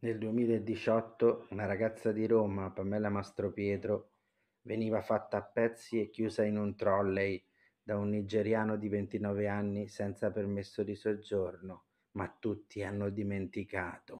Nel 2018 una ragazza di Roma, Pamela Mastropietro, veniva fatta a pezzi e chiusa in un trolley da un nigeriano di 29 anni senza permesso di soggiorno, ma tutti hanno dimenticato.